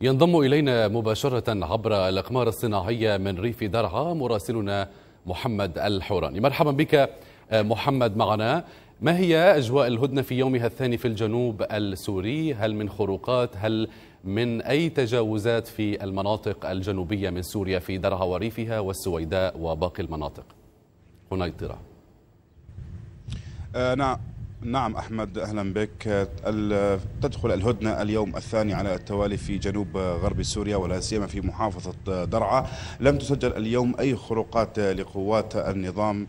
ينضم إلينا مباشرة عبر الأقمار الصناعية من ريف درعا مراسلنا محمد الحوراني مرحبا بك آه، محمد معنا ما هي أجواء الهدنة في يومها الثاني في الجنوب السوري هل من خروقات هل من أي تجاوزات في المناطق الجنوبية من سوريا في درعا وريفها والسويداء وباقي المناطق هنا اضطراب آه، نعم نعم أحمد أهلا بك تدخل الهدنة اليوم الثاني على التوالي في جنوب غرب سوريا ولا سيما في محافظة درعا لم تسجل اليوم أي خروقات لقوات النظام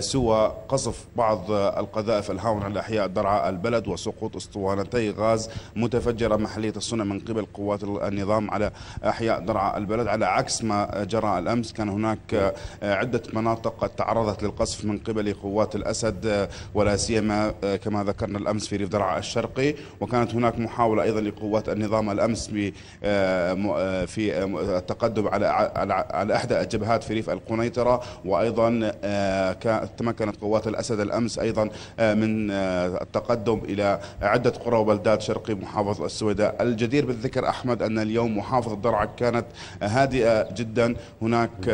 سوى قصف بعض القذائف الهاون على أحياء درعا البلد وسقوط اسطوانتي غاز متفجرة محلية الصنع من قبل قوات النظام على أحياء درعا البلد على عكس ما جرى الأمس كان هناك عدة مناطق تعرضت للقصف من قبل قوات الأسد ولا سيما آه، كما ذكرنا الأمس في ريف درعا الشرقي وكانت هناك محاولة أيضا لقوات النظام الأمس آه، آه، في التقدم على على إحدى الجبهات في ريف القنيطرة وأيضا تمكنت قوات الأسد الأمس أيضا من التقدم إلى عدة قرى وبلدات شرقي محافظة السويداء الجدير بالذكر أحمد أن اليوم محافظة درعا كانت هادئة جدا هناك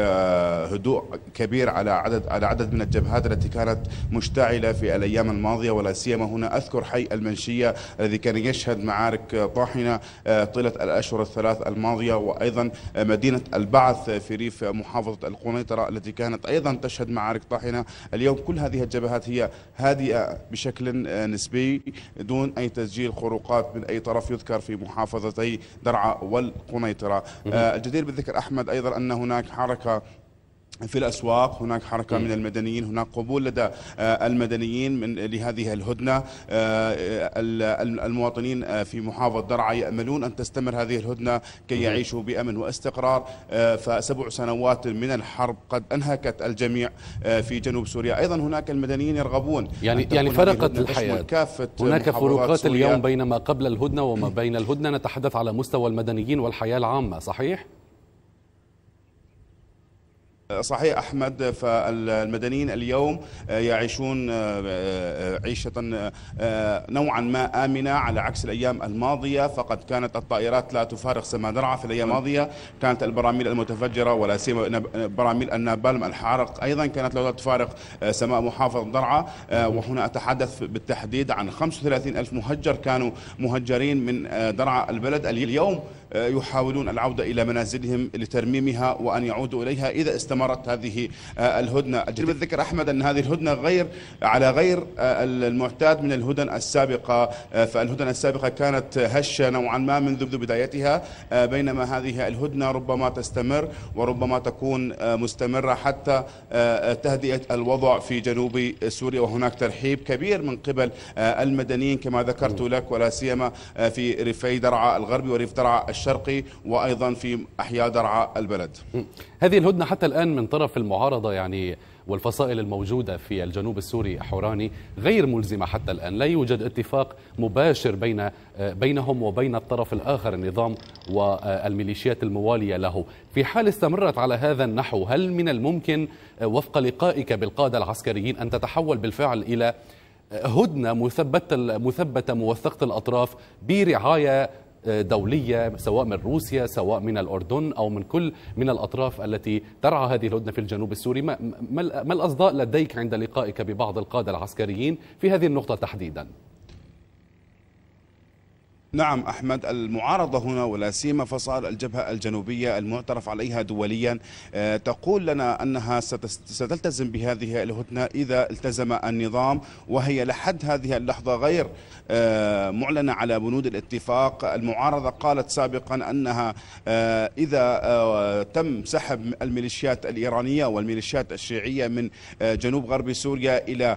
هدوء كبير على عدد على عدد من الجبهات التي كانت مشتعلة في الأيام الماضية ولا سيما هنا أذكر حي المنشية الذي كان يشهد معارك طاحنة آه، طيلة الأشهر الثلاث الماضية وأيضا آه، مدينة البعث في ريف محافظة القنيطرة التي كانت أيضا تشهد معارك طاحنة اليوم كل هذه الجبهات هي هادئة بشكل آه، نسبي دون أي تسجيل خروقات من أي طرف يذكر في محافظتي درعا والقنيطرة الجدير بالذكر أحمد أيضا أن هناك حركة في الأسواق هناك حركة إيه. من المدنيين هناك قبول لدى آه، المدنيين من لهذه الهدنة آه، المواطنين آه، في محافظة درعا يأملون أن تستمر هذه الهدنة كي يعيشوا بأمن واستقرار فسبع سنوات من الحرب قد أنهكت الجميع في جنوب سوريا أيضا هناك المدنيين يرغبون يعني يعني فرقت الحياة هناك فروقات اليوم بين ما قبل الهدنة وما بين الهدنة نتحدث على مستوى المدنيين والحياة العامة صحيح؟ صحيح احمد فالمدنيين اليوم آه، يعيشون آه، آه، عيشه نوعا ما امنه على عكس الايام الماضيه فقد كانت الطائرات لا تفارق درعا في الايام نعم. الماضيه كانت البراميل المتفجره ولا سيما براميل النابالم الحارق ايضا كانت لا تفارق سماء محافظه درعا وهنا اتحدث بالتحديد عن 35 الف مهجر كانوا مهجرين من درعا البلد اليوم يحاولون العوده الى منازلهم لترميمها وان يعودوا اليها اذا استمر ثمرة هذه آه، الهدنة أجدب الذكر أحمد أن هذه الهدنة غير على غير آه، المعتاد من الهدن السابقة آه، فالهدن السابقة كانت هشة نوعا ما منذ بدايتها بينما هذه الهدنة ربما تستمر وربما تكون مستمرة حتى تهدئة الوضع في جنوب سوريا وهناك ترحيب كبير من قبل المدنيين كما ذكرت لك ولا سيما في ريفي درعا الغربي وريف درعا الشرقي وأيضا في أحياء درعا البلد هذه الهدنة حتى الآن من طرف المعارضة يعني والفصائل الموجودة في الجنوب السوري حوراني غير ملزمة حتى الآن لا يوجد اتفاق مباشر بين بينهم وبين الطرف الآخر النظام والميليشيات الموالية له في حال استمرت على هذا النحو هل من الممكن وفق لقائك بالقادة العسكريين أن تتحول بالفعل إلى هدنه مثبته مثبته موثقه الاطراف برعايه دولية سواء من روسيا سواء من الأردن أو من كل من الأطراف التي ترعى هذه الهدنة في الجنوب السوري ما الأصداء لديك عند لقائك ببعض القادة العسكريين في هذه النقطة تحديداً؟ نعم أحمد المعارضة هنا ولا سيما فصائل الجبهة الجنوبية المعترف عليها دوليا آه، تقول لنا أنها ستلتزم بهذه الهدنة إذا التزم النظام وهي لحد هذه اللحظة غير آه، معلنة على بنود الاتفاق المعارضة قالت سابقا أنها آه، إذا تم سحب الميليشيات الإيرانية والميليشيات الشيعية من جنوب غرب سوريا إلى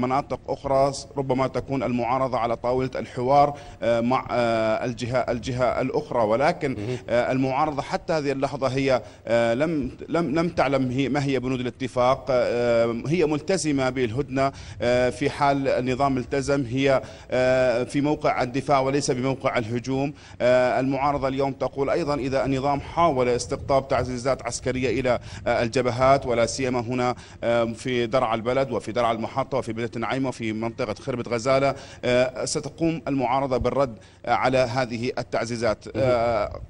مناطق أخرى ربما تكون المعارضة على طاولة الحوار آه، مع آه، الجهه الجهه الاخرى ولكن آه، المعارضه حتى هذه اللحظه هي لم لم لم تعلم هي ما هي بنود الاتفاق هي ملتزمه بالهدنه في حال النظام التزم هي في موقع الدفاع وليس بموقع الهجوم المعارضه اليوم تقول ايضا اذا النظام حاول استقطاب تعزيزات عسكريه الى الجبهات ولا سيما هنا في درع البلد وفي درع المحطه وفي بلده نعيمه وفي منطقه خربه غزاله ستقوم المعارضه بال الرد على هذه التعزيزات آه،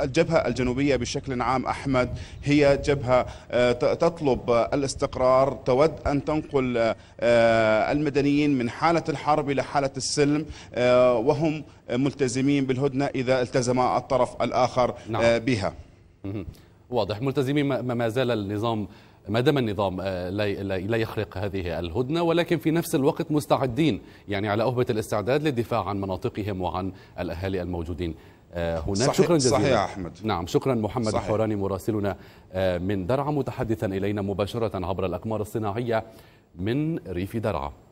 الجبهة الجنوبية بشكل عام أحمد هي جبهة آه، تطلب الاستقرار تود أن تنقل آه، المدنيين من حالة الحرب إلى حالة السلم وهم ملتزمين بالهدنة إذا التزم الطرف الآخر نعم. بها واضح ملتزمين ما زال النظام ما دام النظام آه، لا يخرق هذه الهدنه ولكن في نفس الوقت مستعدين يعني على اهبه الاستعداد للدفاع عن مناطقهم وعن الاهالي الموجودين آه، هناك صحيح شكرا جزيلا صحيح أحمد نعم شكرا محمد صحيح. مراسلنا آه، من درعا متحدثا إلينا مباشرة عبر الأقمار الصناعية من ريف درعا